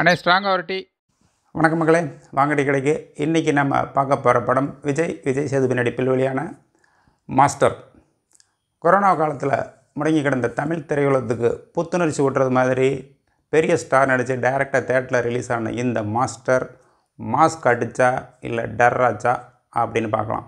அண்ணே ஸ்ட்ராங் ஒரு டீ வணக்கம் மக்களே வாங்கடி கிடைக்கு இன்றைக்கி நம்ம பார்க்க போகிற படம் விஜய் விஜய் சேதுபதி நடிப்பில் வெளியான மாஸ்டர் கொரோனா காலத்தில் முடங்கி கிடந்த தமிழ் திரையுலகத்துக்கு புத்துணர்ச்சி ஊட்டுறது மாதிரி பெரிய ஸ்டார் நடித்து டைரெக்டாக தேட்டரில் ரிலீஸ் ஆன இந்த மாஸ்டர் மாஸ்க் அடித்தா இல்லை டர்ராச்சா அப்படின்னு பார்க்கலாம்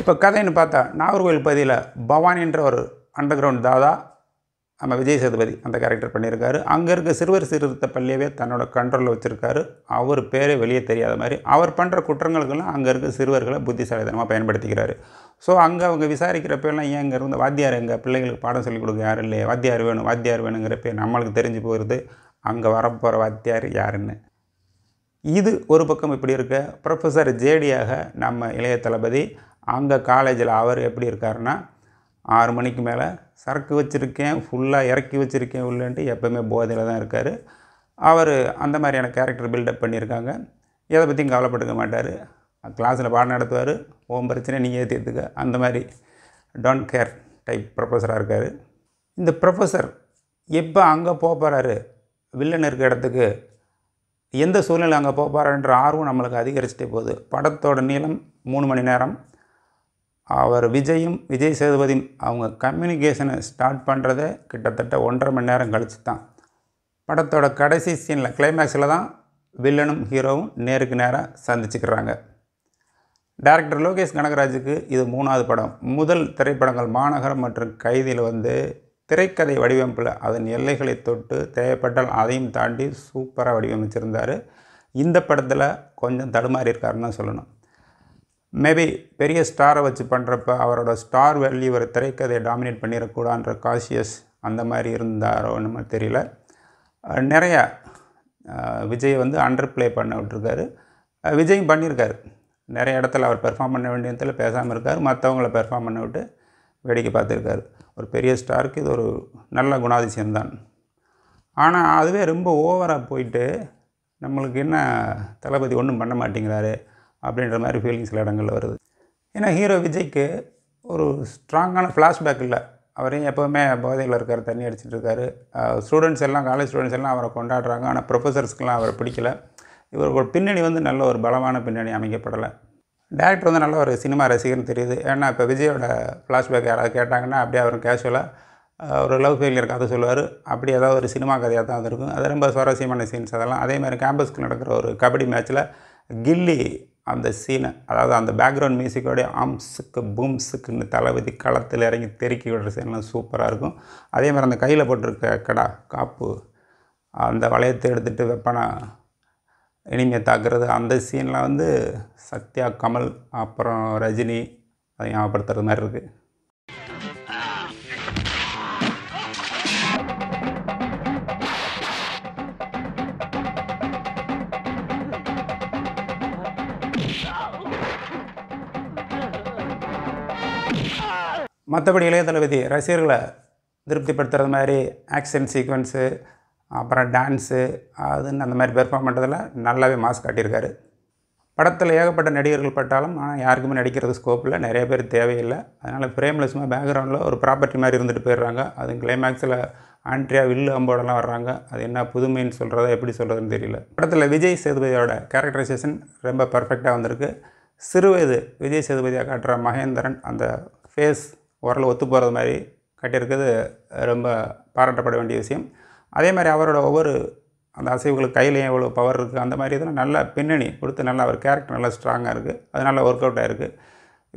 இப்போ கதைன்னு பார்த்தா நாகர்கோவில் பகுதியில் பவானின்ற ஒரு அண்டர் கிரவுண்ட் தாதா நம்ம விஜய் சேதுபதி அந்த கேரக்டர் பண்ணியிருக்காரு அங்கே இருக்க சிறுவர் சீர்திருத்த பள்ளியவே தன்னோட கண்ட்ரோலில் வச்சுருக்காரு அவர் பேரே வெளியே தெரியாத மாதிரி அவர் பண்ணுற குற்றங்களுக்கெல்லாம் அங்கே இருக்க சிறுவர்களை புத்திசாலித்தனமாக பயன்படுத்திக்கிறாரு ஸோ அங்கே அவங்க விசாரிக்கிறப்பெல்லாம் ஏன் இங்கே இருந்து வாத்தியார் எங்கள் பிள்ளைங்களுக்கு பாடம் சொல்லிக் கொடுக்க யாரும் இல்லையே வாத்தியார் வேணும் வாத்தியார் வேணுங்கிறப்ப நம்மளுக்கு தெரிஞ்சு போகிறது அங்கே வரப்போகிற வாத்தியார் யாருன்னு இது ஒரு பக்கம் இப்படி இருக்க ப்ரொஃபஸர் ஜேடியாக நம்ம இளைய தளபதி அந்த காலேஜில் அவர் எப்படி இருக்காருன்னா ஆறு மணிக்கு மேலே சரக்கு வச்சுருக்கேன் ஃபுல்லாக இறக்கி வச்சுருக்கேன் உள்ளன்ட்டு எப்போவுமே போதையில் தான் இருக்கார் அவர் அந்த மாதிரியான கேரக்டர் பில்டப் பண்ணியிருக்காங்க எதை பற்றியும் கவலைப்பட்டுக்க மாட்டார் கிளாஸில் பாடம் நடத்துவார் ஓம் பிரச்சனை நீங்கள் எடுத்துக்க அந்த மாதிரி டோன்ட் கேர் டைப் ப்ரொஃபஸராக இருக்கார் இந்த ப்ரொஃபஸர் எப்போ அங்கே போகிறாரு வில்லன் இருக்க இடத்துக்கு எந்த சூழ்நிலை அங்கே போகிறாருன்ற ஆர்வம் நம்மளுக்கு அதிகரிச்சுட்டே போகுது படத்தோட நீளம் மூணு மணி நேரம் அவர் விஜயும் விஜய் சேதுபதியும் அவங்க கம்யூனிகேஷனை ஸ்டார்ட் பண்ணுறதே கிட்டத்தட்ட ஒன்றரை மணி நேரம் கழித்து தான் படத்தோட கடைசி சீனில் கிளைமேக்ஸில் தான் வில்லனும் ஹீரோவும் நேருக்கு நேராக சந்திச்சுக்கிறாங்க டேரக்டர் லோகேஷ் கனகராஜுக்கு இது மூணாவது படம் முதல் திரைப்படங்கள் மாநகரம் மற்றும் கைதியில் வந்து திரைக்கதை வடிவமைப்பில் அதன் எல்லைகளை தொட்டு தேவைப்பட்டால் அதையும் தாண்டி சூப்பராக வடிவமைச்சிருந்தார் இந்த படத்தில் கொஞ்சம் தடுமாறி இருக்காருன்னு சொல்லணும் மேபி பெரிய ஸ்டாரை வச்சு பண்ணுறப்ப அவரோட ஸ்டார் வேல்யூ ஒரு திரைக்கதையை டாமினேட் பண்ணிடக்கூடான்ற காஷியஸ் அந்த மாதிரி இருந்தாரோ நம்ம தெரியல நிறையா விஜய் வந்து அண்டர் ப்ளே பண்ண விட்டுருக்காரு விஜயும் பண்ணியிருக்காரு நிறைய இடத்துல அவர் பெர்ஃபார்ம் பண்ண வேண்டிய இடத்துல பேசாமல் இருக்கார் மற்றவங்கள பெர்ஃபார்ம் பண்ண விட்டு வேடிக்கை பார்த்துருக்காரு ஒரு பெரிய ஸ்டாருக்கு இது ஒரு நல்ல குணாதிசயம்தான் ஆனால் அதுவே ரொம்ப ஓவராக போயிட்டு நம்மளுக்கு என்ன தளபதி ஒன்றும் பண்ண மாட்டேங்கிறாரு அப்படின்ற மாதிரி ஃபீலிங் சில இடங்களில் வருது ஏன்னா ஹீரோ விஜய்க்கு ஒரு ஸ்ட்ராங்கான ஃப்ளாஷ்பேக் இல்லை அவரையும் எப்போவுமே போதையில் இருக்கார் தண்ணி அடிச்சுட்டு இருக்காரு ஸ்டூடெண்ட்ஸ் எல்லாம் காலேஜ் ஸ்டூடெண்ட்ஸ் எல்லாம் அவரை கொண்டாடுறாங்க ஆனால் ப்ரொஃபஸர்ஸ்க்கெலாம் அவரை பிடிக்கல ஒரு பின்னணி வந்து நல்ல ஒரு பலமான பின்னணி அமைக்கப்படலை டேரக்டர் வந்து நல்ல ஒரு சினிமா ரசிகர்னு தெரியுது ஏன்னா இப்போ விஜயோட ஃப்ளாஷ்பேக் யாராவது கேட்டாங்கன்னா அப்படியே அவர் கேஷுவலாக ஒரு லவ் ஃபெயிலியர் கதை சொல்லுவார் அப்படி ஏதாவது ஒரு சினிமா கதையாக தான் இருக்கும் அது ரொம்ப சுவாரஸ்யமான சீன்ஸ் அதெல்லாம் அதேமாதிரி கேம்பஸ்க்கு நடக்கிற ஒரு கபடி மேட்ச்சில் கில்லி அந்த சீனை அதாவது அந்த பேக்ரவுண்ட் மியூசிக்கோடைய ஆம்ஸுக்கு பூம்ஸுக்குன்னு தளபதி களத்தில் இறங்கி தெருக்கி விடுற சீன்லாம் சூப்பராக இருக்கும் அதே மாதிரி அந்த கையில் போட்டிருக்க கடா காப்பு அந்த வளையத்தை எடுத்துகிட்டு வெப்பனை இனிமையை தாக்குறது அந்த சீனில் வந்து சத்யா கமல் அப்புறம் ரஜினி அதை ஞாபகப்படுத்துகிற மாதிரி இருக்குது மற்றபடி இளைய தளபதி ரசிகர்களை திருப்திப்படுத்துறது மாதிரி ஆக்ஷன் சீக்வன்ஸு அப்புறம் டான்ஸு அதுன்னு அந்த மாதிரி பெர்ஃபார்ம் பண்ணுறதில் நல்லாவே மாஸ் காட்டியிருக்காரு படத்தில் ஏகப்பட்ட நடிகர்கள் பட்டாலும் ஆனால் யாருக்குமே நடிக்கிறது ஸ்கோப்பில் நிறைய பேர் தேவையில்லை அதனால் ஃப்ரேமில் சும்மா பேக்ரவுண்டில் ஒரு ப்ராப்பர்ட்டி மாதிரி இருந்துட்டு போயிடுறாங்க அது கிளைமேக்ஸில் ஆண்ட்ரியா வில்லு அம்போடெல்லாம் வர்றாங்க அது என்ன புதுமைன்னு சொல்கிறதா எப்படி சொல்கிறதுன்னு தெரியல படத்தில் விஜய் சேதுபதியோட கேரக்டரைசேஷன் ரொம்ப பர்ஃபெக்டாக வந்திருக்கு சிறுவயது விஜய் சேதுபதியாக காட்டுற மகேந்திரன் அந்த ஃபேஸ் ஓரளவு ஒத்து போகிறது மாதிரி கட்டியிருக்கிறது ரொம்ப பாராட்டப்பட வேண்டிய விஷயம் அதே மாதிரி அவரோட ஒவ்வொரு அந்த அசைவுகளுக்கு கையிலையும் எவ்வளோ பவர் இருக்குது அந்த மாதிரி இதெல்லாம் நல்ல பின்னணி கொடுத்து நல்லா அவர் கேரக்டர் நல்லா ஸ்ட்ராங்காக இருக்குது அது நல்லா ஒர்க் அவுட் ஆகிருக்கு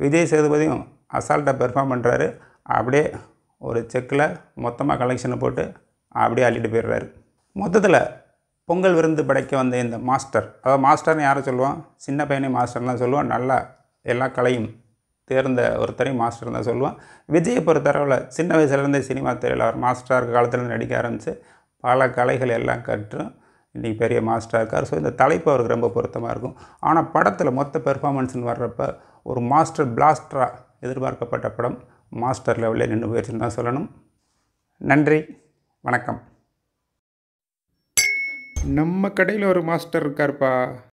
விஜய் சேதுபதியும் அசால்ட்டாக பெர்ஃபார்ம் பண்ணுறாரு அப்படியே ஒரு செக்கில் மொத்தமாக கலெக்ஷனை போட்டு அப்படியே அள்ளிட்டு போயிடுறாரு மொத்தத்தில் பொங்கல் விருந்து படைக்க வந்த இந்த மாஸ்டர் அதாவது மாஸ்டர்னு யாரை சொல்லுவோம் சின்ன பையனையும் மாஸ்டர்லாம் சொல்லுவோம் நல்லா எல்லா கலையும் தேர்ந்த ஒருத்தரை மாஸ்டர் தான் சொல்லுவேன் விஜயை பொறுத்தளவில் சின்ன வயசுலேருந்தே சினிமா துறையில் அவர் மாஸ்டராக இருக்க காலத்தில் நடிக்க ஆரம்பித்து பல கலைகள் எல்லாம் கற்றும் இன்றைக்கி பெரிய மாஸ்டராக இருக்கார் ஸோ இந்த தலைப்பு அவருக்கு ரொம்ப பொருத்தமாக இருக்கும் ஆனால் படத்தில் மொத்த பெர்ஃபார்மன்ஸ்னு வர்றப்ப ஒரு மாஸ்டர் பிளாஸ்டராக எதிர்பார்க்கப்பட்ட படம் மாஸ்டர் லெவலில் நின்று போயிடுச்சுன்னு தான் சொல்லணும் நன்றி வணக்கம் நம்ம கடையில் ஒரு மாஸ்டர் இருக்கார்ப்பா